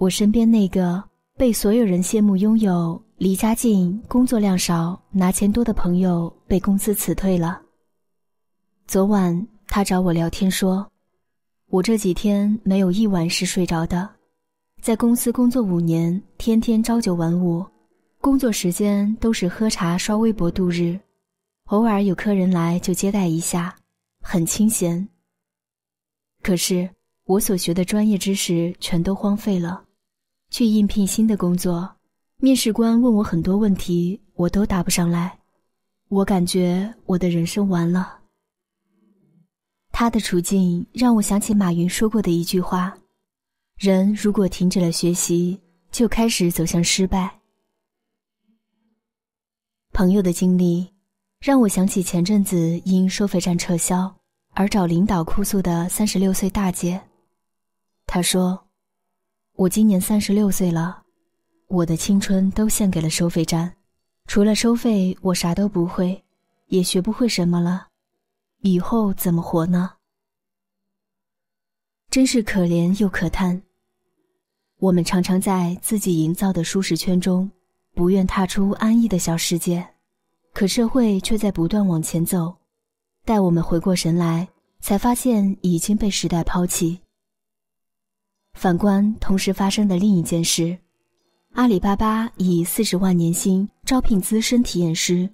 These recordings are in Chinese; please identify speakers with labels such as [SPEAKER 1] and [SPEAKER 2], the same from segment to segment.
[SPEAKER 1] 我身边那个被所有人羡慕、拥有离家近、工作量少、拿钱多的朋友，被公司辞退了。昨晚他找我聊天说：“我这几天没有一晚是睡着的，在公司工作五年，天天朝九晚五，工作时间都是喝茶、刷微博度日，偶尔有客人来就接待一下，很清闲。可是我所学的专业知识全都荒废了。”去应聘新的工作，面试官问我很多问题，我都答不上来。我感觉我的人生完了。他的处境让我想起马云说过的一句话：“人如果停止了学习，就开始走向失败。”朋友的经历让我想起前阵子因收费站撤销而找领导哭诉的三十六岁大姐。她说。我今年三十六岁了，我的青春都献给了收费站，除了收费，我啥都不会，也学不会什么了，以后怎么活呢？真是可怜又可叹。我们常常在自己营造的舒适圈中，不愿踏出安逸的小世界，可社会却在不断往前走，待我们回过神来，才发现已经被时代抛弃。反观同时发生的另一件事，阿里巴巴以四十万年薪招聘资深体验师，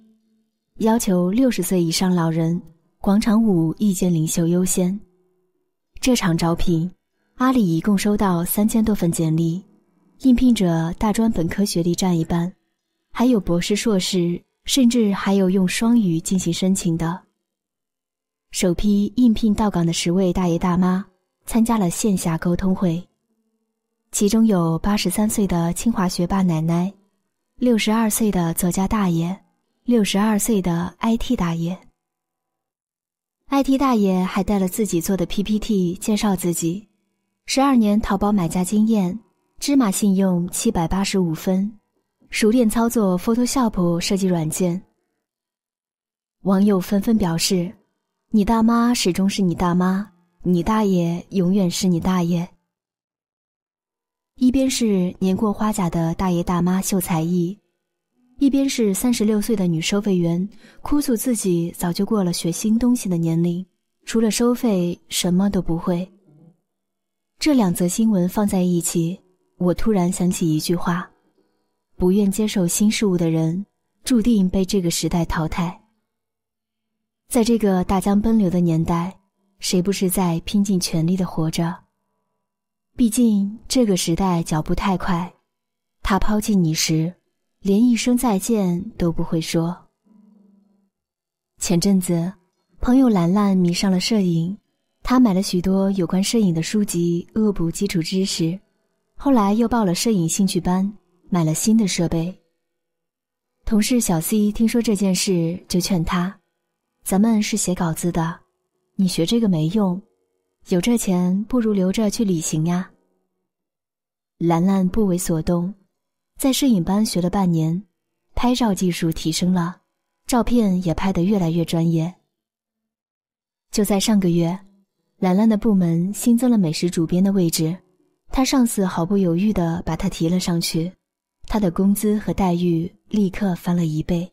[SPEAKER 1] 要求六十岁以上老人，广场舞意见领袖优先。这场招聘，阿里一共收到三千多份简历，应聘者大专本科学历占一半，还有博士硕士，甚至还有用双语进行申请的。首批应聘到岗的十位大爷大妈，参加了线下沟通会。其中有八十三岁的清华学霸奶奶，六十二岁的作家大爷，六十二岁的 IT 大爷。IT 大爷还带了自己做的 PPT 介绍自己：十二年淘宝买家经验，芝麻信用七百八十五分，熟练操作 Photoshop 设计软件。网友纷纷表示：“你大妈始终是你大妈，你大爷永远是你大爷。”一边是年过花甲的大爷大妈秀才艺，一边是三十六岁的女收费员哭诉自己早就过了学新东西的年龄，除了收费什么都不会。这两则新闻放在一起，我突然想起一句话：不愿接受新事物的人，注定被这个时代淘汰。在这个大江奔流的年代，谁不是在拼尽全力的活着？毕竟这个时代脚步太快，他抛弃你时，连一声再见都不会说。前阵子，朋友兰兰迷上了摄影，她买了许多有关摄影的书籍，恶补基础知识，后来又报了摄影兴趣班，买了新的设备。同事小 C 听说这件事，就劝他：“咱们是写稿子的，你学这个没用。”有这钱，不如留着去旅行呀。兰兰不为所动，在摄影班学了半年，拍照技术提升了，照片也拍得越来越专业。就在上个月，兰兰的部门新增了美食主编的位置，她上司毫不犹豫地把她提了上去，她的工资和待遇立刻翻了一倍。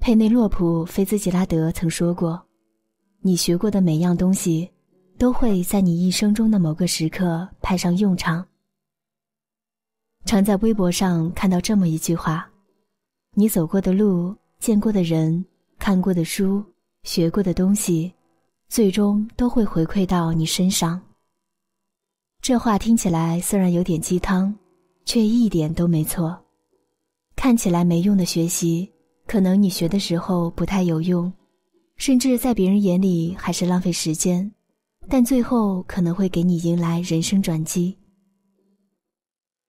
[SPEAKER 1] 佩内洛普·菲兹杰拉德曾说过。你学过的每样东西，都会在你一生中的某个时刻派上用场。常在微博上看到这么一句话：，你走过的路、见过的人、看过的书、学过的东西，最终都会回馈到你身上。这话听起来虽然有点鸡汤，却一点都没错。看起来没用的学习，可能你学的时候不太有用。甚至在别人眼里还是浪费时间，但最后可能会给你迎来人生转机。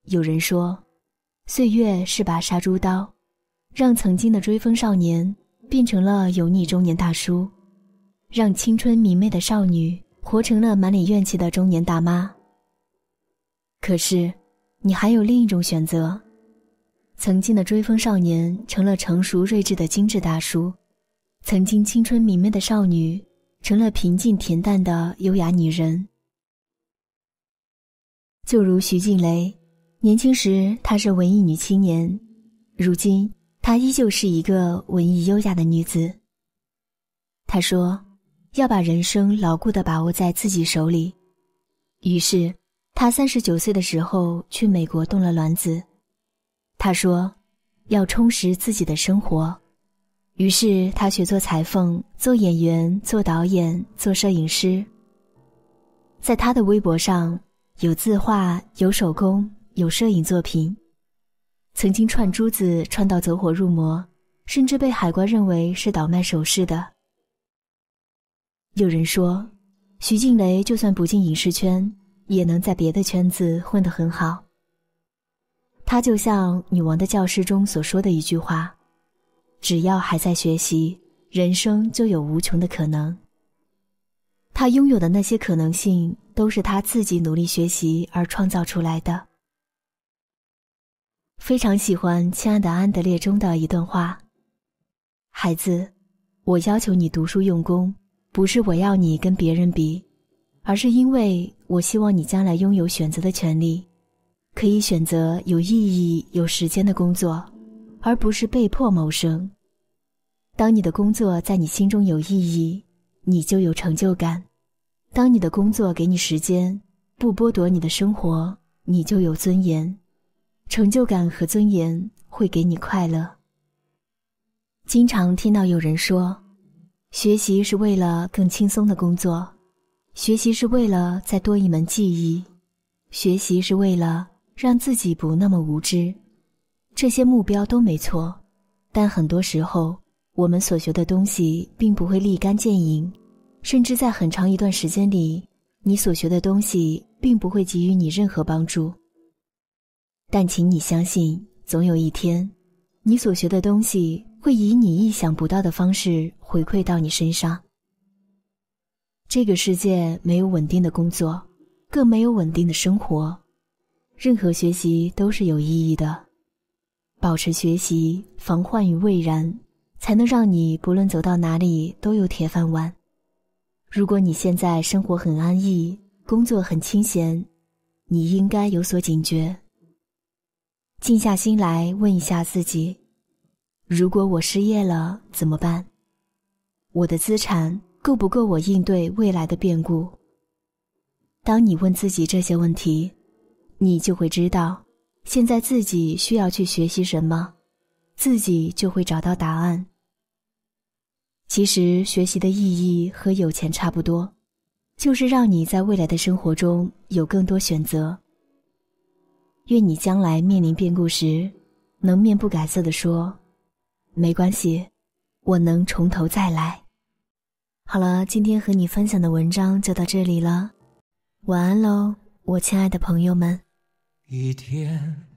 [SPEAKER 1] 有人说，岁月是把杀猪刀，让曾经的追风少年变成了油腻中年大叔，让青春明媚的少女活成了满脸怨气的中年大妈。可是，你还有另一种选择，曾经的追风少年成了成熟睿智的精致大叔。曾经青春明媚的少女，成了平静恬淡的优雅女人。就如徐静蕾，年轻时她是文艺女青年，如今她依旧是一个文艺优雅的女子。她说：“要把人生牢固的把握在自己手里。”于是，她三十九岁的时候去美国动了卵子。她说：“要充实自己的生活。”于是他学做裁缝，做演员，做导演，做摄影师。在他的微博上有字画，有手工，有摄影作品。曾经串珠子串到走火入魔，甚至被海关认为是倒卖首饰的。有人说，徐静蕾就算不进影视圈，也能在别的圈子混得很好。他就像《女王的教室》中所说的一句话。只要还在学习，人生就有无穷的可能。他拥有的那些可能性，都是他自己努力学习而创造出来的。非常喜欢《亲爱的安德烈》中的一段话：“孩子，我要求你读书用功，不是我要你跟别人比，而是因为我希望你将来拥有选择的权利，可以选择有意义、有时间的工作，而不是被迫谋生。”当你的工作在你心中有意义，你就有成就感；当你的工作给你时间，不剥夺你的生活，你就有尊严。成就感和尊严会给你快乐。经常听到有人说：“学习是为了更轻松的工作，学习是为了再多一门技艺，学习是为了让自己不那么无知。”这些目标都没错，但很多时候。我们所学的东西并不会立竿见影，甚至在很长一段时间里，你所学的东西并不会给予你任何帮助。但请你相信，总有一天，你所学的东西会以你意想不到的方式回馈到你身上。这个世界没有稳定的工作，更没有稳定的生活，任何学习都是有意义的。保持学习，防患于未然。才能让你不论走到哪里都有铁饭碗。如果你现在生活很安逸，工作很清闲，你应该有所警觉。静下心来问一下自己：如果我失业了怎么办？我的资产够不够我应对未来的变故？当你问自己这些问题，你就会知道现在自己需要去学习什么，自己就会找到答案。其实学习的意义和有钱差不多，就是让你在未来的生活中有更多选择。愿你将来面临变故时，能面不改色地说：“没关系，我能从头再来。”好了，今天和你分享的文章就到这里了，晚安喽，我亲爱的朋友们。一天。